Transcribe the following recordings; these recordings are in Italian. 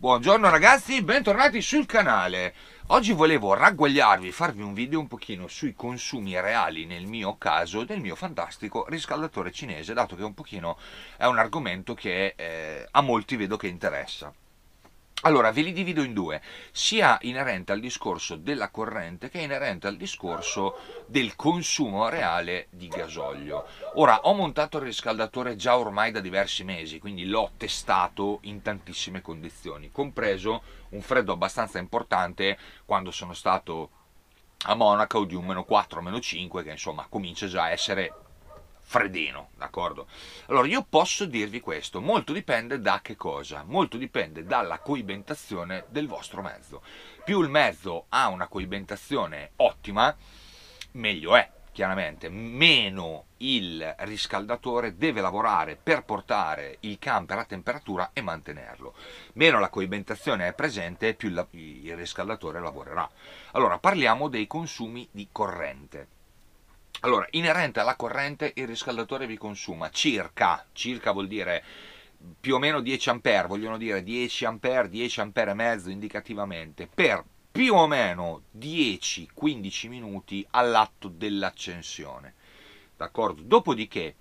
Buongiorno ragazzi, bentornati sul canale. Oggi volevo ragguagliarvi, farvi un video un pochino sui consumi reali, nel mio caso, del mio fantastico riscaldatore cinese, dato che un pochino è un argomento che eh, a molti vedo che interessa. Allora, ve li divido in due, sia inerente al discorso della corrente che inerente al discorso del consumo reale di gasolio. Ora, ho montato il riscaldatore già ormai da diversi mesi, quindi l'ho testato in tantissime condizioni, compreso un freddo abbastanza importante quando sono stato a Monaco di un meno 4, meno 5, che insomma comincia già a essere Fredeno, d'accordo? Allora io posso dirvi questo, molto dipende da che cosa? Molto dipende dalla coibentazione del vostro mezzo. Più il mezzo ha una coibentazione ottima, meglio è, chiaramente, meno il riscaldatore deve lavorare per portare il camper a temperatura e mantenerlo. Meno la coibentazione è presente, più il riscaldatore lavorerà. Allora parliamo dei consumi di corrente allora, inerente alla corrente il riscaldatore vi consuma circa, circa vuol dire più o meno 10 A, vogliono dire 10 A, 10 A e mezzo indicativamente, per più o meno 10-15 minuti all'atto dell'accensione. D'accordo? Dopodiché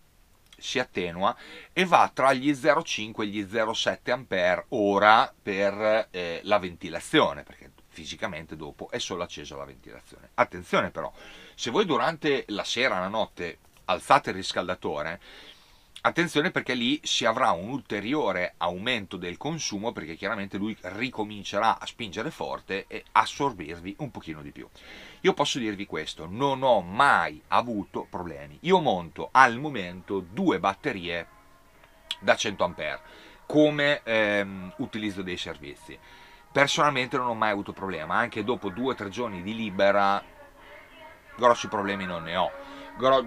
si attenua e va tra gli 0,5 e gli 0,7 A ora per eh, la ventilazione, perché fisicamente dopo è solo accesa la ventilazione. Attenzione però, se voi durante la sera, la notte, alzate il riscaldatore, attenzione perché lì si avrà un ulteriore aumento del consumo perché chiaramente lui ricomincerà a spingere forte e assorbirvi un pochino di più. Io posso dirvi questo, non ho mai avuto problemi. Io monto al momento due batterie da 100 A come ehm, utilizzo dei servizi. Personalmente non ho mai avuto problema, anche dopo due o tre giorni di libera grossi problemi non ne ho. Gro-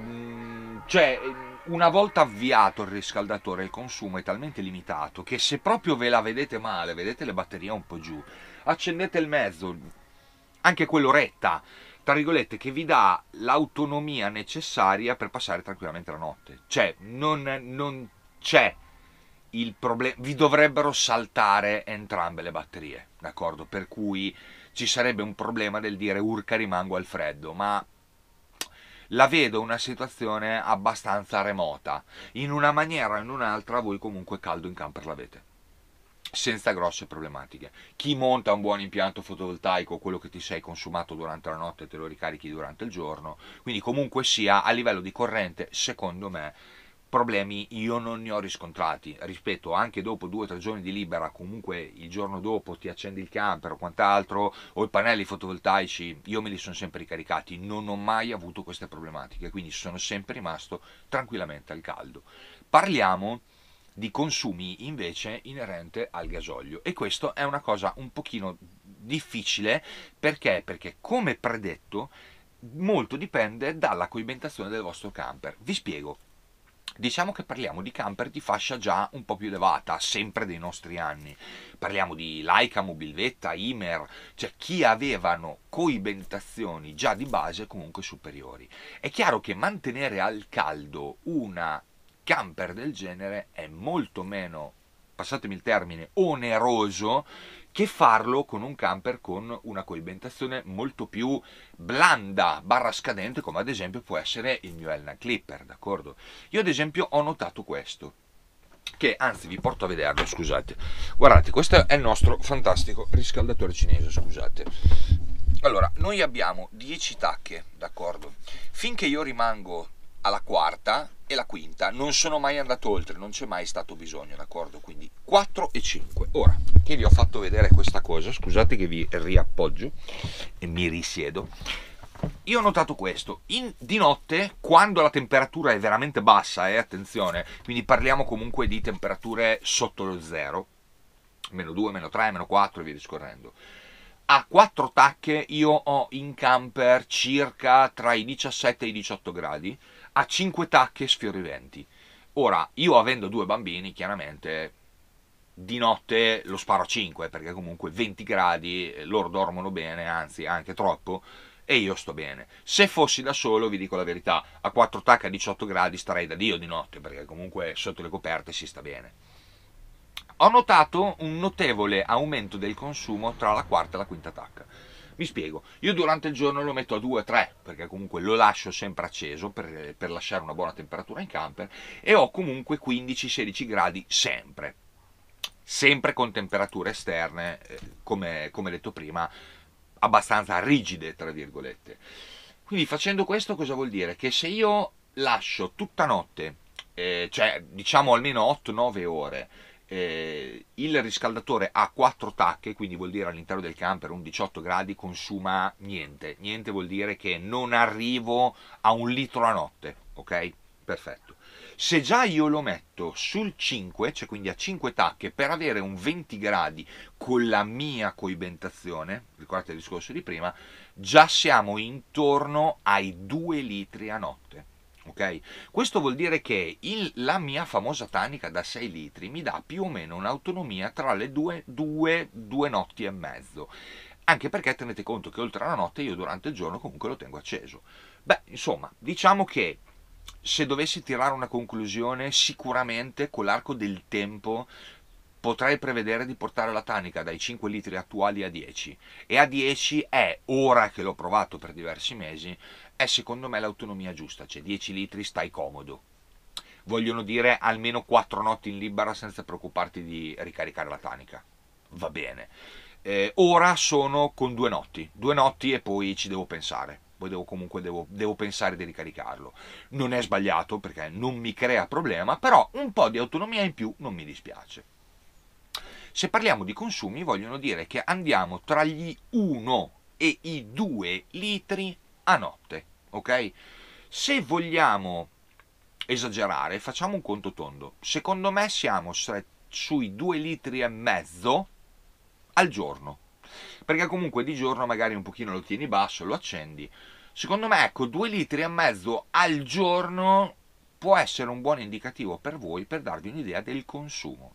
cioè, una volta avviato il riscaldatore il consumo è talmente limitato che se proprio ve la vedete male, vedete le batterie un po' giù, accendete il mezzo, anche quell'oretta, tra virgolette, che vi dà l'autonomia necessaria per passare tranquillamente la notte. Cioè, non, non c'è il problema, vi dovrebbero saltare entrambe le batterie, d'accordo? Per cui ci sarebbe un problema del dire urca rimango al freddo, ma la vedo una situazione abbastanza remota. In una maniera o in un'altra voi comunque caldo in camper l'avete senza grosse problematiche. Chi monta un buon impianto fotovoltaico, quello che ti sei consumato durante la notte te lo ricarichi durante il giorno, quindi comunque sia a livello di corrente, secondo me problemi io non ne ho riscontrati Ripeto, anche dopo due o tre giorni di libera comunque il giorno dopo ti accendi il camper o quant'altro o i pannelli fotovoltaici io me li sono sempre ricaricati non ho mai avuto queste problematiche quindi sono sempre rimasto tranquillamente al caldo parliamo di consumi invece inerente al gasolio e questo è una cosa un pochino difficile perché perché come predetto molto dipende dalla coibentazione del vostro camper vi spiego Diciamo che parliamo di camper di fascia già un po' più elevata, sempre dei nostri anni. Parliamo di Laika, Mobilvetta, Imer, cioè chi avevano coibentazioni già di base comunque superiori. È chiaro che mantenere al caldo una camper del genere è molto meno passatemi il termine, oneroso che farlo con un camper con una coibentazione molto più blanda, barra scadente, come ad esempio può essere il mio Elna Clipper, d'accordo? Io ad esempio ho notato questo, che anzi vi porto a vederlo, scusate. Guardate, questo è il nostro fantastico riscaldatore cinese, scusate. Allora, noi abbiamo 10 tacche, d'accordo? Finché io rimango alla quarta, e la quinta, non sono mai andato oltre, non c'è mai stato bisogno, d'accordo? Quindi 4 e 5. Ora che vi ho fatto vedere questa cosa, scusate che vi riappoggio e mi risiedo. Io ho notato questo, In, di notte quando la temperatura è veramente bassa, eh, attenzione, quindi parliamo comunque di temperature sotto lo zero, meno 2, meno 3, meno 4 e via discorrendo. A 4 tacche io ho in camper circa tra i 17 e i 18 gradi, a 5 tacche sfiori sfioriventi. Ora, io avendo due bambini, chiaramente di notte lo sparo a 5 perché comunque 20 gradi, eh, loro dormono bene, anzi anche troppo, e io sto bene. Se fossi da solo, vi dico la verità, a 4 tacche a 18 gradi starei da Dio di notte perché comunque sotto le coperte si sta bene. Ho notato un notevole aumento del consumo tra la quarta e la quinta tacca mi spiego, io durante il giorno lo metto a 2-3 perché comunque lo lascio sempre acceso per, per lasciare una buona temperatura in camper e ho comunque 15-16 gradi sempre, sempre con temperature esterne, eh, come, come detto prima, abbastanza rigide, tra virgolette. Quindi facendo questo cosa vuol dire? Che se io lascio tutta notte, eh, cioè diciamo almeno 8-9 ore, eh, il riscaldatore ha quattro tacche, quindi vuol dire all'interno del camper un 18 gradi consuma niente, niente vuol dire che non arrivo a un litro a notte, ok? Perfetto. Se già io lo metto sul 5, cioè quindi a 5 tacche, per avere un 20 gradi con la mia coibentazione, ricordate il discorso di prima, già siamo intorno ai 2 litri a notte Okay? Questo vuol dire che il, la mia famosa tanica da 6 litri mi dà più o meno un'autonomia tra le due notti e mezzo, anche perché tenete conto che oltre alla notte io durante il giorno comunque lo tengo acceso. Beh, insomma, diciamo che se dovessi tirare una conclusione, sicuramente con l'arco del tempo potrei prevedere di portare la tanica dai 5 litri attuali a 10 e a 10 è, ora che l'ho provato per diversi mesi, è secondo me l'autonomia giusta, cioè 10 litri stai comodo. Vogliono dire almeno 4 notti in libera senza preoccuparti di ricaricare la tanica. Va bene. Eh, ora sono con due notti, due notti e poi ci devo pensare poi devo comunque devo, devo pensare di ricaricarlo. Non è sbagliato perché non mi crea problema, però un po' di autonomia in più non mi dispiace. Se parliamo di consumi vogliono dire che andiamo tra gli 1 e i 2 litri a notte, ok? Se vogliamo esagerare, facciamo un conto tondo. Secondo me siamo sui 2 litri e mezzo al giorno. Perché comunque di giorno magari un pochino lo tieni basso, lo accendi. Secondo me, ecco, 2 litri e mezzo al giorno può essere un buon indicativo per voi per darvi un'idea del consumo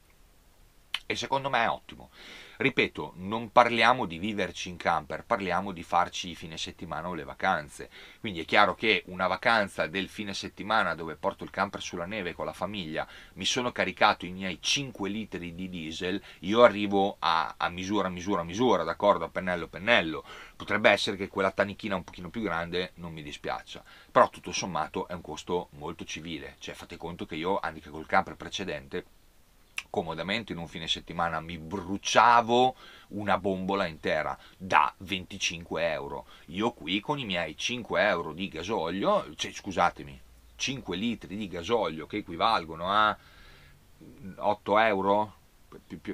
e secondo me è ottimo. Ripeto, non parliamo di viverci in camper, parliamo di farci i fine settimana o le vacanze. Quindi è chiaro che una vacanza del fine settimana dove porto il camper sulla neve con la famiglia, mi sono caricato i miei 5 litri di diesel, io arrivo a, a misura, misura, misura, d'accordo, a pennello, pennello. Potrebbe essere che quella tanichina un pochino più grande non mi dispiaccia, però tutto sommato è un costo molto civile, cioè fate conto che io anche col camper precedente comodamente in un fine settimana mi bruciavo una bombola intera da 25 euro. Io qui con i miei 5 euro di gasolio, cioè, scusatemi, 5 litri di gasolio che equivalgono a 8 mm, euro,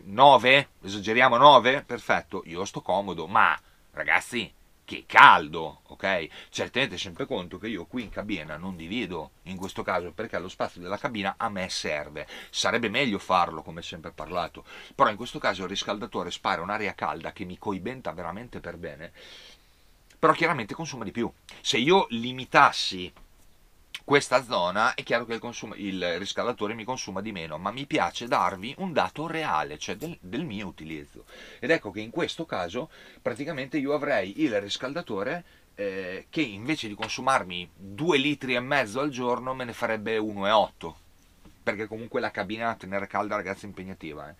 9, esageriamo 9, perfetto, io sto comodo, ma ragazzi che caldo, ok? Cioè tenete sempre conto che io qui in cabina non divido in questo caso perché lo spazio della cabina a me serve. Sarebbe meglio farlo come sempre parlato, però in questo caso il riscaldatore spara un'aria calda che mi coibenta veramente per bene, però chiaramente consuma di più. Se io limitassi questa zona è chiaro che il, consumo, il, riscaldatore mi consuma di meno, ma mi piace darvi un dato reale, cioè del, del, mio utilizzo. Ed ecco che in questo caso praticamente io avrei il riscaldatore eh, che invece di consumarmi 2 litri e mezzo al giorno me ne farebbe 1,8, perché comunque la cabina a tenere calda ragazzi è impegnativa. Eh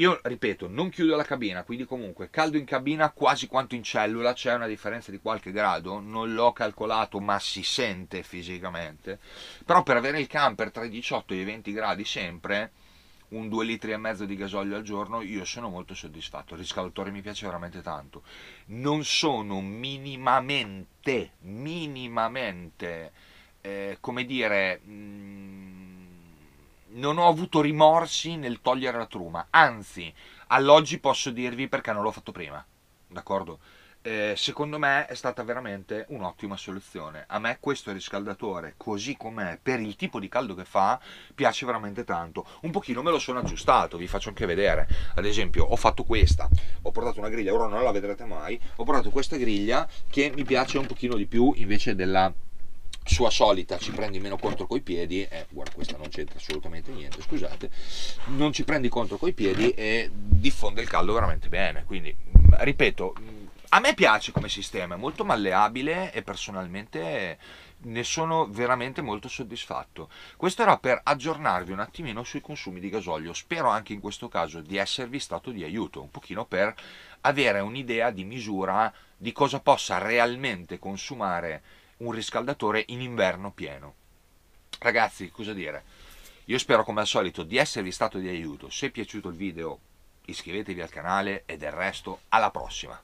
io ripeto, non chiudo la cabina, quindi comunque caldo in cabina quasi quanto in cellula, c'è una differenza di qualche grado, non l'ho calcolato ma si sente fisicamente, però per avere il camper tra i 18 e i 20 gradi sempre, un 2 litri e mezzo di gasolio al giorno, io sono molto soddisfatto. Il riscaldatore mi piace veramente tanto. Non sono minimamente, minimamente, eh, come dire, mh, mm, non ho avuto rimorsi nel togliere la truma, anzi, all'oggi posso dirvi perché non l'ho fatto prima, d'accordo? Eh, secondo me è stata veramente un'ottima soluzione. A me questo riscaldatore, così com'è, per il tipo di caldo che fa, piace veramente tanto. Un pochino me lo sono aggiustato, vi faccio anche vedere. Ad esempio, ho fatto questa, ho portato una griglia, ora non la vedrete mai, ho portato questa griglia che mi piace un pochino di più invece della sua solita ci prendi meno contro coi piedi, eh, guarda questa non c'entra assolutamente niente, scusate, non ci prendi contro coi piedi e diffonde il caldo veramente bene, quindi ripeto, a me piace come sistema, è molto malleabile e personalmente ne sono veramente molto soddisfatto. Questo era per aggiornarvi un attimino sui consumi di gasolio, spero anche in questo caso di esservi stato di aiuto, un pochino per avere un'idea di misura di cosa possa realmente consumare un riscaldatore in inverno pieno. Ragazzi, cosa dire? Io spero come al solito di esservi stato di aiuto. Se è piaciuto il video iscrivetevi al canale e del resto alla prossima.